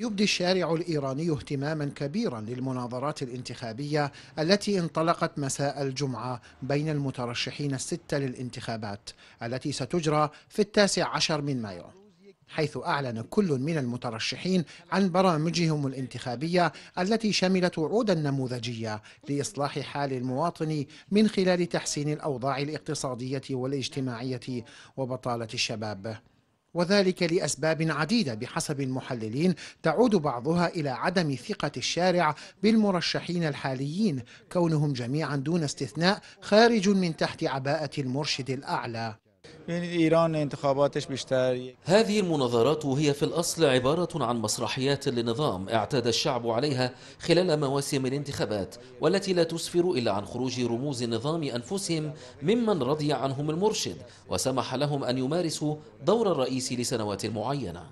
يبدي الشارع الإيراني اهتماما كبيرا للمناظرات الانتخابية التي انطلقت مساء الجمعة بين المترشحين الستة للانتخابات التي ستجرى في التاسع عشر من مايو حيث أعلن كل من المترشحين عن برامجهم الانتخابية التي شملت وعودا نموذجية لإصلاح حال المواطن من خلال تحسين الأوضاع الاقتصادية والاجتماعية وبطالة الشباب وذلك لأسباب عديدة بحسب المحللين تعود بعضها إلى عدم ثقة الشارع بالمرشحين الحاليين كونهم جميعا دون استثناء خارج من تحت عباءة المرشد الأعلى إيران انتخاباتش بيشتر هذه المناظرات هي في الأصل عبارة عن مسرحيات للنظام اعتاد الشعب عليها خلال مواسم الانتخابات والتي لا تسفر إلا عن خروج رموز النظام أنفسهم ممن رضي عنهم المرشد وسمح لهم أن يمارسوا دور الرئيس لسنوات معينة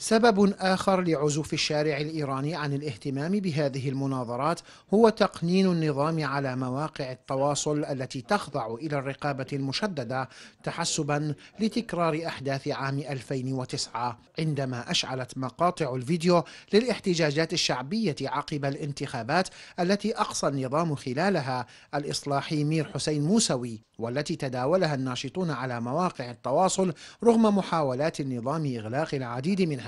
سبب آخر لعزوف الشارع الإيراني عن الاهتمام بهذه المناظرات هو تقنين النظام على مواقع التواصل التي تخضع إلى الرقابة المشددة تحسبا لتكرار أحداث عام 2009 عندما أشعلت مقاطع الفيديو للاحتجاجات الشعبية عقب الانتخابات التي أقصى النظام خلالها الإصلاحي مير حسين موسوي والتي تداولها الناشطون على مواقع التواصل رغم محاولات النظام إغلاق العديد منها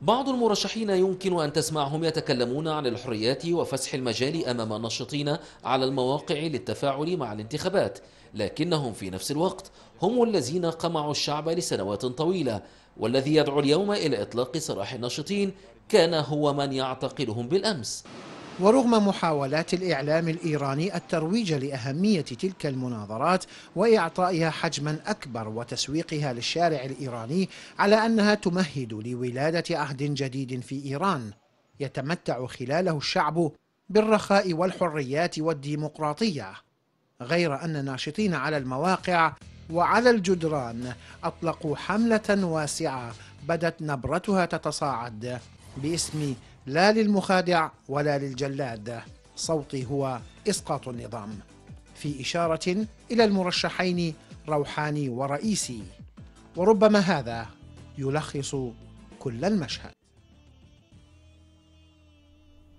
بعض المرشحين يمكن أن تسمعهم يتكلمون عن الحريات وفسح المجال أمام الناشطين على المواقع للتفاعل مع الانتخابات لكنهم في نفس الوقت هم الذين قمعوا الشعب لسنوات طويلة والذي يدعو اليوم إلى إطلاق سراح الناشطين كان هو من يعتقلهم بالأمس ورغم محاولات الإعلام الإيراني الترويج لأهمية تلك المناظرات وإعطائها حجما أكبر وتسويقها للشارع الإيراني على أنها تمهد لولادة عهد جديد في إيران يتمتع خلاله الشعب بالرخاء والحريات والديمقراطية غير أن ناشطين على المواقع وعلى الجدران أطلقوا حملة واسعة بدت نبرتها تتصاعد باسمي لا للمخادع ولا للجلاد صوتي هو إسقاط النظام في إشارة إلى المرشحين روحاني ورئيسي وربما هذا يلخص كل المشهد